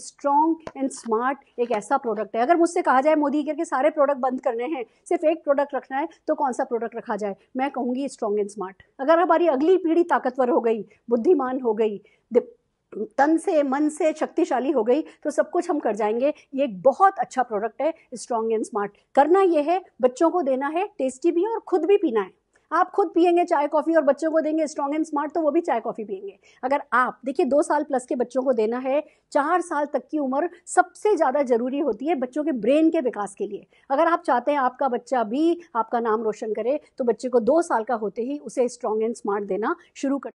strong and smart एक ऐसा product है अगर मुझसे कहा जाए मोदी केयर के सारे प्रोडक्ट बंद करने हैं सिर्फ एक प्रोडक्ट रखना है तो कौन सा प्रोडक्ट रखा जाए मैं कहूँगी स्ट्रॉन्ग एंड स्मार्ट अगर हमारी अगली पीढ़ी ताकतवर हो गई बुद्धिमान हो गई तन से मन से शक्तिशाली हो गई तो सब कुछ हम कर जाएंगे ये एक बहुत अच्छा प्रोडक्ट है स्ट्रॉन्ग एंड स्मार्ट करना ये है बच्चों को देना है टेस्टी भी और खुद भी पीना है आप खुद पियेंगे चाय कॉफ़ी और बच्चों को देंगे स्ट्रॉन्ग एंड स्मार्ट तो वो भी चाय कॉफ़ी पियेंगे अगर आप देखिए दो साल प्लस के बच्चों को देना है चार साल तक की उम्र सबसे ज़्यादा ज़रूरी होती है बच्चों के ब्रेन के विकास के लिए अगर आप चाहते हैं आपका बच्चा भी आपका नाम रोशन करे तो बच्चे को दो साल का होते ही उसे स्ट्रॉन्ग एंड स्मार्ट देना शुरू कर